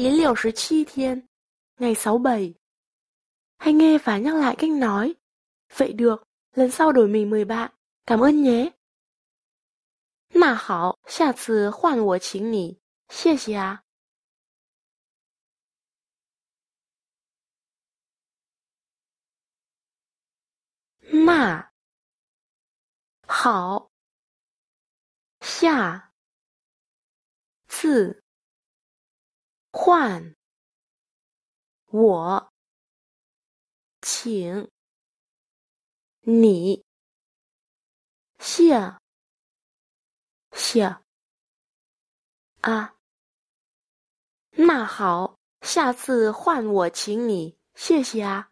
nghỉ chi thiên, ngày sáu bảy. Hay nghe và nhắc lại cách nói. Vậy được, lần sau đổi mình mời bạn, cảm ơn nhé. Nà hảo, xa 次换我请你，谢谢啊。那好下次。换我，请你谢谢啊！那好，下次换我请你，谢谢啊！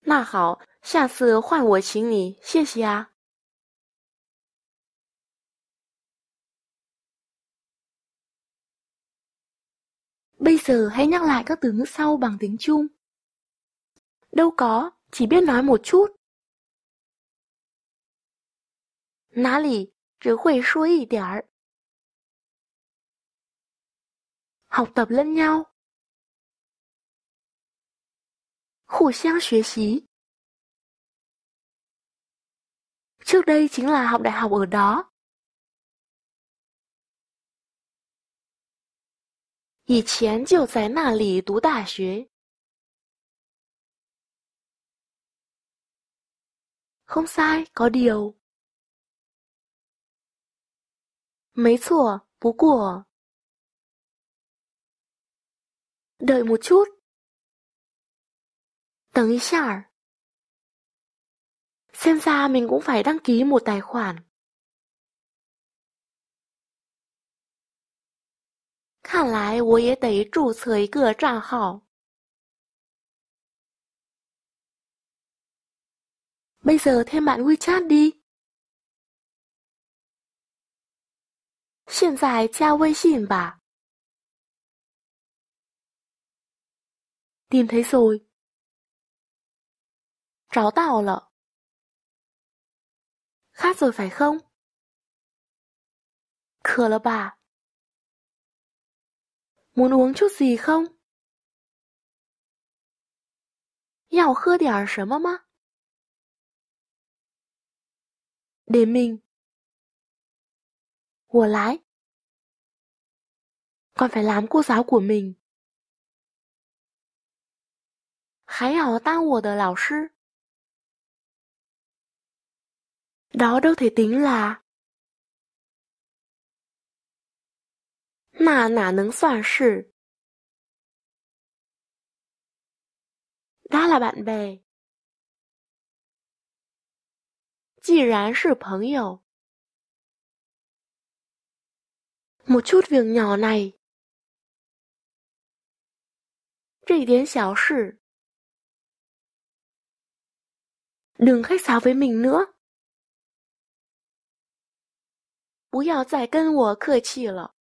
那好，下次换我请你，谢谢啊！Bây giờ hãy nhắc lại các từ ngữ sau bằng tiếng Trung. Đâu có, chỉ biết nói một chút. Nã lì, chỉ hội suy ý điểm. Học tập lẫn nhau. Hù xiang xuế xí. Trước đây chính là học đại học ở đó. 以前就在那里读大学。Không sai, có điều. đợi một chút. Tầng Xem ra mình cũng phải đăng ký một tài khoản. 看来我也得注册一个账号。Bây giờ thêm bạn WeChat đi. 现在加微信吧。Tìm thấy rồi. Tráo tạo rồi phải không? Khờ lợ bà muốn uống chút gì không? mà? Để mình. Của lái. Còn phải làm cô giáo của mình. Hãy hò tao của tờ lão sư. Đó đâu thể tính là 那哪能算是？他 là bạn bè，既然是朋友，một chút việc nhỏ này，这点小事，đừng khách sáo với mình nữa，不要再跟我客气了。